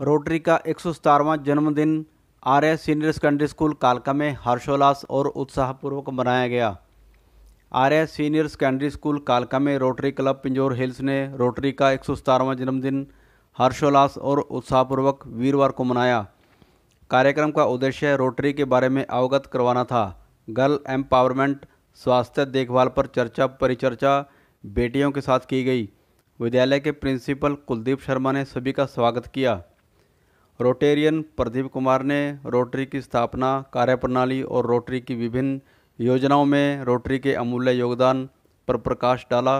rotary का एक जन्मदिन R S senior secondary school कालका में हर्षोल्लास और उत्साहपूर्वक मनाया गया R S senior secondary school कालका में रोटरी क्लब पिंजोर हिल्स ने रोटरी का एक जन्मदिन हर्षोल्लास और उत्साहपूर्वक वीरवार को मनाया कार्यक्रम का उद्देश्य रोटरी के बारे में अवगत करवाना था गर्ल एम्पावरमेंट स्वास्थ्य देखभाल पर चर्चा परिचर्चा बेटियों के साथ की गई विद्यालय के प्रिंसिपल कुलदीप शर्मा ने सभी का स्वागत किया रोटेरियन प्रदीप कुमार ने रोटरी की स्थापना कार्यप्रणाली और रोटरी की विभिन्न योजनाओं में रोटरी के अमूल्य योगदान पर प्रकाश डाला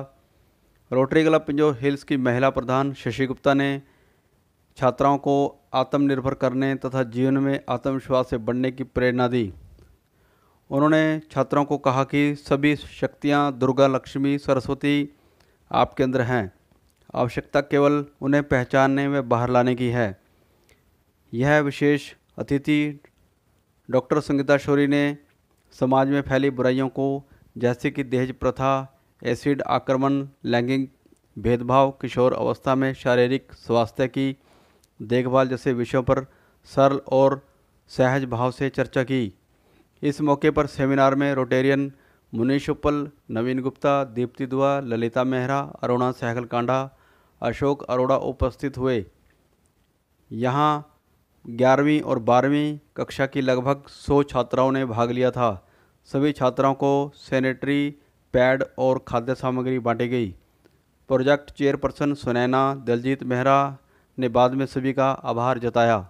रोटरी क्लब पिंजो हिल्स की महिला प्रधान शशि गुप्ता ने छात्राओं को आत्मनिर्भर करने तथा जीवन में आत्मविश्वास से बढ़ने की प्रेरणा दी उन्होंने छात्रों को कहा कि सभी शक्तियाँ दुर्गा लक्ष्मी सरस्वती आपके अंदर हैं आवश्यकता केवल उन्हें पहचानने में बाहर लाने की है यह विशेष अतिथि डॉक्टर संगीता शोरी ने समाज में फैली बुराइयों को जैसे कि दहेज प्रथा एसिड आक्रमण लैंगिक भेदभाव किशोर अवस्था में शारीरिक स्वास्थ्य की देखभाल जैसे विषयों पर सरल और सहज भाव से चर्चा की इस मौके पर सेमिनार में रोटेरियन मुनीष उपल नवीन गुप्ता दीप्ति दुआ ललिता मेहरा अरुणा सहगल कांडा अशोक अरोड़ा उपस्थित हुए यहाँ ग्यारहवीं और बारहवीं कक्षा की लगभग सौ छात्राओं ने भाग लिया था सभी छात्राओं को सैनिटरी पैड और खाद्य सामग्री बांटी गई प्रोजेक्ट चेयरपर्सन सुनैना दलजीत मेहरा ने बाद में सभी का आभार जताया